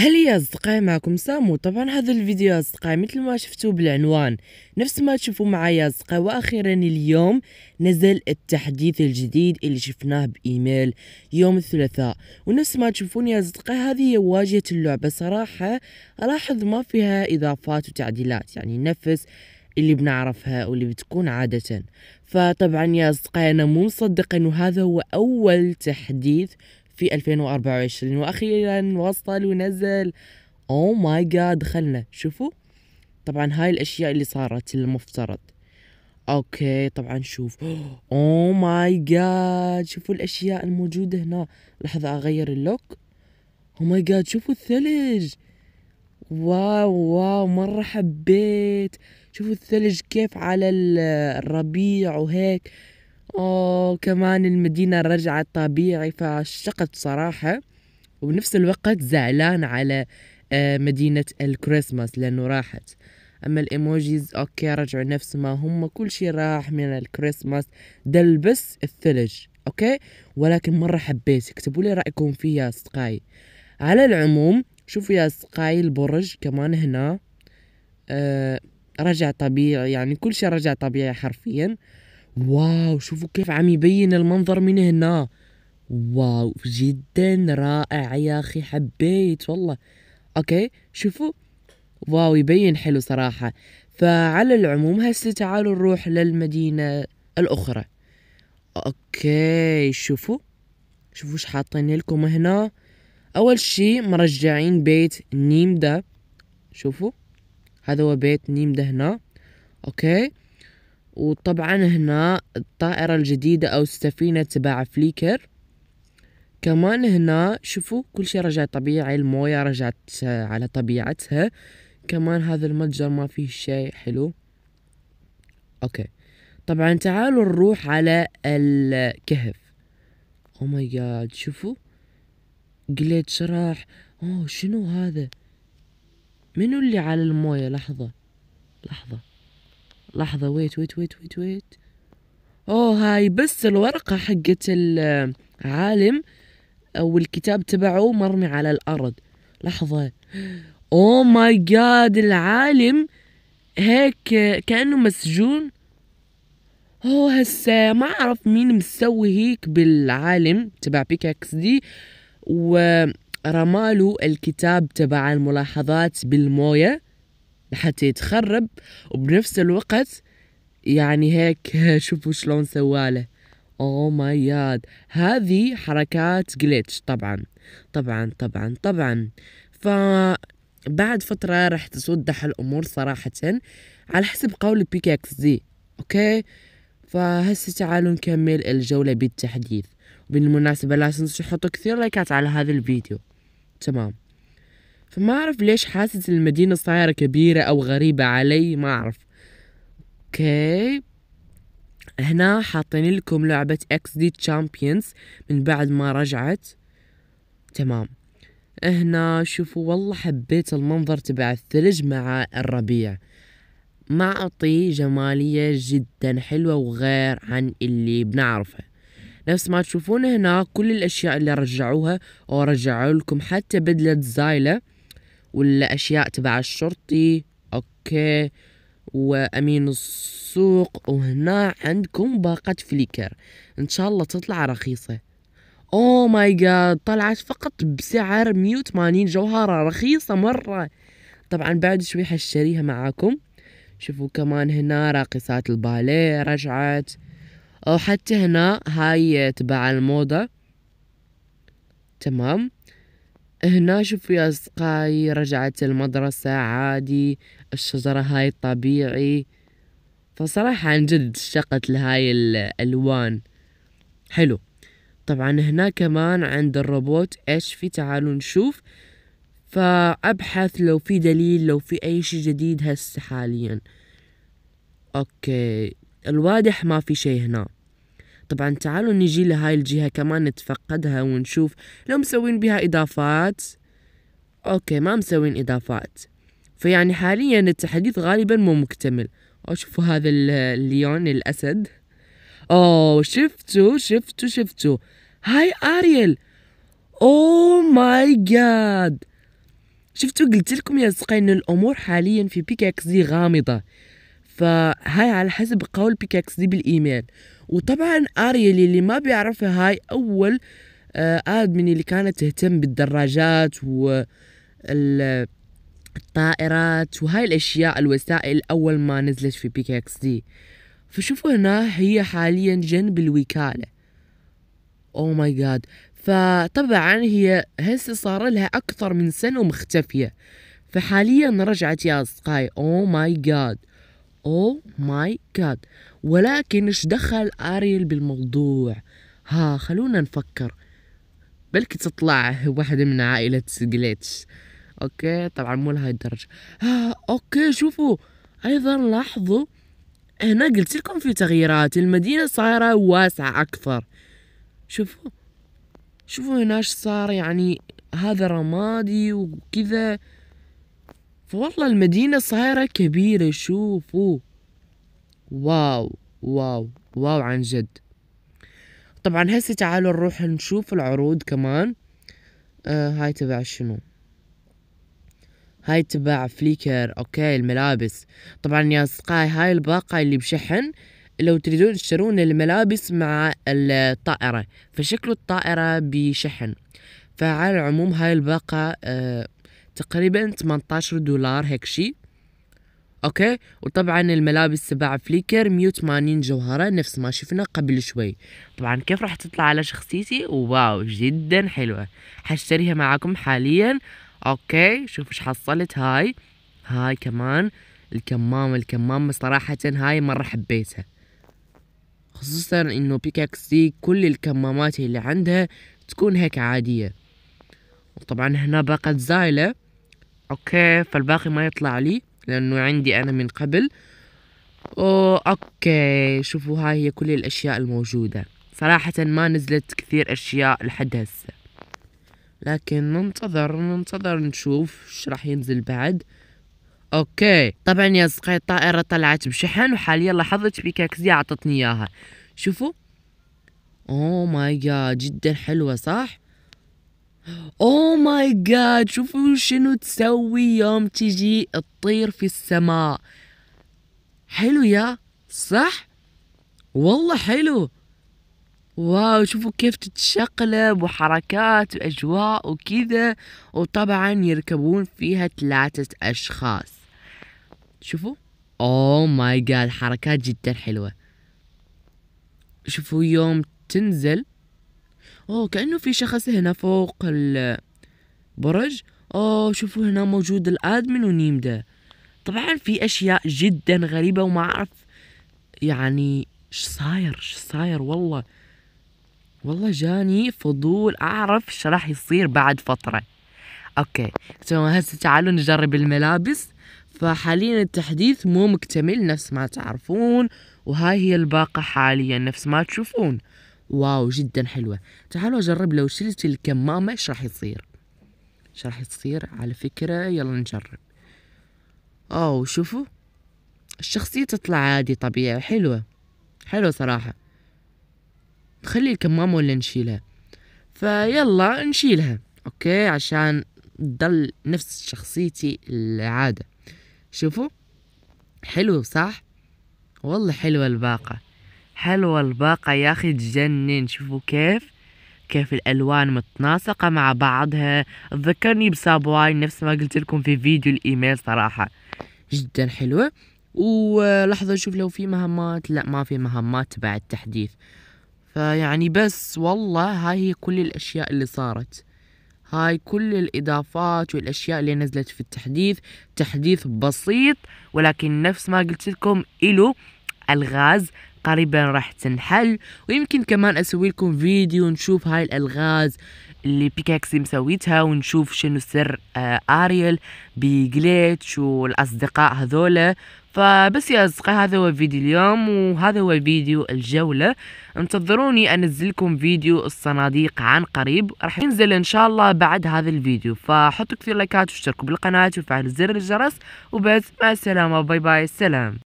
هل يا اصدقائي معكم سامو طبعا هذا الفيديو اصدقائي مثل ما شفتوا بالعنوان نفس ما تشوفوا معايا اصدقائي واخيرا اليوم نزل التحديث الجديد اللي شفناه بايميل يوم الثلاثاء ونفس ما تشوفون يا اصدقائي هذه هي واجهه اللعبه صراحه الاحظ ما فيها اضافات وتعديلات يعني نفس اللي بنعرفها واللي بتكون عادة فطبعا يا أصدقائي أنا مو مصدق أنه هذا هو أول تحديث في 2024 واخيرا وصل ونزل او ماي جاد دخلنا شوفوا طبعا هاي الاشياء اللي صارت المفترض اوكي طبعا شوف او ماي جاد شوفوا الاشياء الموجوده هنا لحظه اغير اللوك او ماي جاد شوفوا الثلج واو واو مرة حبيت شوفوا الثلج كيف على الربيع وهيك وكمان المدينة رجعت طبيعي فعشقت صراحة وبنفس الوقت زعلان على آه، مدينة الكريسماس لأنه راحت أما الإيموجيز أوكي رجعوا نفس ما هم كل شي راح من الكريسماس دل بس الثلج أوكي ولكن مرة حبيت اكتبوا لي رأيكم فيه يا أصدقائي على العموم شوفوا يا أصدقائي البرج كمان هنا أه رجع طبيعي يعني كل شي رجع طبيعي حرفيا واو شوفوا كيف عم يبين المنظر من هنا واو جدا رائع يا اخي حبيت والله اوكي شوفوا واو يبين حلو صراحة فعلى العموم هسه تعالوا نروح للمدينة الأخرى أوكي شوفوا شوفوا ايش حاطين لكم هنا أول شي مرجعين بيت نيمدا شوفوا هذا هو بيت نيمدا هنا أوكي وطبعا هنا الطائرة الجديدة أو السفينة تبع فليكر كمان هنا شوفوا كل شي رجع طبيعي الموية رجعت على طبيعتها كمان هذا المتجر ما فيه شيء حلو اوكي طبعا تعالوا نروح على الكهف او ماي جاد شوفوا جليتش راح اوه شنو هذا منو اللي على الموية لحظة لحظة لحظة ويت ويت ويت ويت ويت اوه هاي بس الورقة حقت العالم او الكتاب تبعه مرمي على الارض لحظة اوه ماي جاد العالم هيك كأنه مسجون هو هسه ما اعرف مين مسوي هيك بالعالم تبع بيكاكس دي ورماله الكتاب تبع الملاحظات بالمويه لحتى يتخرب وبنفس الوقت يعني هيك شوفوا شلون سواله اوه ماي جاد هذه حركات جليتش طبعا طبعا طبعا طبعا ف بعد فترة راح تتوضح الأمور صراحة على حسب قول بيكاكس دي أوكي فهسه تعالوا نكمل الجولة بالتحديث وبالمناسبة لا تنسوا تحطوا كثير لايكات على هذا الفيديو تمام فما أعرف ليش حاسس المدينة صايرة كبيرة أو غريبة علي ما أعرف أوكي هنا حاطين لكم لعبة اكس دي تشامبيونز من بعد ما رجعت تمام هنا شوفوا والله حبيت المنظر تبع الثلج مع الربيع معطي جمالية جدا حلوة وغير عن اللي بنعرفه نفس ما تشوفون هنا كل الأشياء اللي رجعوها ورجعوا لكم حتى بدلة زايلة والأشياء تبع الشرطي أوكي وأمين السوق وهنا عندكم باقة فليكر إن شاء الله تطلع رخيصة أوه ماي جاد طلعت فقط بسعر 180 جوهرة رخيصة مرة طبعا بعد شوي حشتريها معاكم شوفوا كمان هنا راقصات الباليه رجعت أو حتى هنا هاي تبع الموضة تمام هنا شوفوا يا أصدقائي رجعت المدرسة عادي الشجرة هاي طبيعي فصراحة عن جد اشتقت لهاي الألوان حلو طبعا هنا كمان عند الروبوت ايش في تعالوا نشوف فأبحث لو في دليل لو في أي شي جديد هسه حاليا أوكي الواضح ما في شي هنا طبعا تعالوا نجي لهاي الجهة كمان نتفقدها ونشوف لو مسوين بها إضافات أوكي ما مسوين إضافات فيعني حاليا التحديث غالبا مو مكتمل أو شوفوا هذا الليون الأسد أوه شفتوا شفتوا شفتوا هاي أريل أوه ماي جاد شفتوا قلت لكم يا إن الأمور حاليا في بيكاكس دي غامضة فهاي على حسب قول بيكاكس دي بالايميل وطبعا آريا اللي ما بيعرفها هاي اول آه، ادمن اللي كانت تهتم بالدراجات و الطائرات وهاي الاشياء الوسائل اول ما نزلت في بيك اكس دي فشوفوا هنا هي حاليا جنب الوكاله او ماي جاد فطبعا هي هسه صار لها اكثر من سنه ومختفيه فحاليا رجعت يا اصدقائي او ماي جاد او ماي جاد ولكن ايش دخل اريل بالموضوع ها خلونا نفكر بلكي تطلع واحدة من عائلة جليتش اوكي طبعا مو لهاي الدرجة ها اوكي شوفوا ايضا لاحظوا هنا قلت لكم في تغييرات المدينة صايرة واسعة اكثر شوفوا شوفوا هنا ايش صار يعني هذا رمادي وكذا فوالله المدينة صايرة كبيرة شوفوا واو واو واو عن جد طبعا هسه تعالوا نروح نشوف العروض كمان آه هاي تبع شنو هاي تبع فليكر اوكي الملابس طبعا يا اصدقائي هاي الباقة اللي بشحن لو تريدون تشترون الملابس مع الطائرة فشكل الطائرة بشحن فعلى العموم هاي الباقة آه تقريبا 18 دولار هيك شي اوكي وطبعا الملابس تبع فليكر 180 جوهره نفس ما شفنا قبل شوي طبعا كيف راح تطلع على شخصيتي واو جدا حلوه حاشتريها معاكم حاليا اوكي شوف ايش حصلت هاي هاي كمان الكمامه الكمامه صراحه هاي مره حبيتها خصوصا انه بيكاكس دي كل الكمامات اللي عندها تكون هيك عاديه وطبعا هنا باقه زايله اوكي فالباقي ما يطلع لي لانه عندي انا من قبل اوكي شوفوا هاي هي كل الاشياء الموجودة صراحة ما نزلت كثير اشياء لحد هسه لكن ننتظر ننتظر نشوف ايش راح ينزل بعد اوكي طبعا يا اصدقائي الطائرة طلعت بشحن وحاليا لاحظت بيكاكسيا اعطتني اياها شوفوا اوه ماي جاد جدا حلوة صح اوه ماي جاد شوفوا شنو تسوي يوم تجي تطير في السماء حلو يا صح والله حلو واو شوفوا كيف تتشقلب وحركات واجواء وكذا وطبعا يركبون فيها ثلاثة اشخاص شوفوا اوه ماي جاد حركات جدا حلوة شوفوا يوم تنزل أوه كأنه في شخص هنا فوق البرج أوه شوفوا هنا موجود الأدمن ونيمدا طبعا في أشياء جدا غريبة وما أعرف يعني ش صاير ش صاير والله والله جاني فضول أعرف ش راح يصير بعد فترة أوكي سو هسه تعالوا نجرب الملابس فحاليا التحديث مو مكتمل نفس ما تعرفون وهاي هي الباقة حاليا نفس ما تشوفون واو جدا حلوة تعالوا أجرب لو شلت الكمامة إيش راح يصير إيش راح يصير على فكرة يلا نجرب أو شوفوا الشخصية تطلع عادي طبيعي حلوة حلوة صراحة نخلي الكمامة ولا نشيلها فيلا نشيلها أوكي عشان تضل نفس شخصيتي العادة شوفوا حلو صح والله حلوة الباقة حلوة الباقة يا أخي تجنن شوفوا كيف كيف الألوان متناسقة مع بعضها تذكرني بسابواي نفس ما قلت لكم في فيديو الإيميل صراحة جدا حلوة ولحظة شوف لو في مهمات لا ما في مهمات بعد تحديث فيعني بس والله هاي هي كل الأشياء اللي صارت هاي كل الإضافات والأشياء اللي نزلت في التحديث تحديث بسيط ولكن نفس ما قلت لكم إله الغاز قريبا راح تنحل ويمكن كمان اسوي لكم فيديو نشوف هاي الالغاز اللي بيكاكسي مسويتها ونشوف شنو سر آه اريل بجليتش والاصدقاء هذولا فبس يا اصدقاء هذا هو فيديو اليوم وهذا هو فيديو الجولة انتظروني انزلكم فيديو الصناديق عن قريب راح ينزل ان شاء الله بعد هذا الفيديو فحطوا كثير لايكات واشتركوا بالقناة وفعلوا زر الجرس وبس مع السلامة باي باي سلام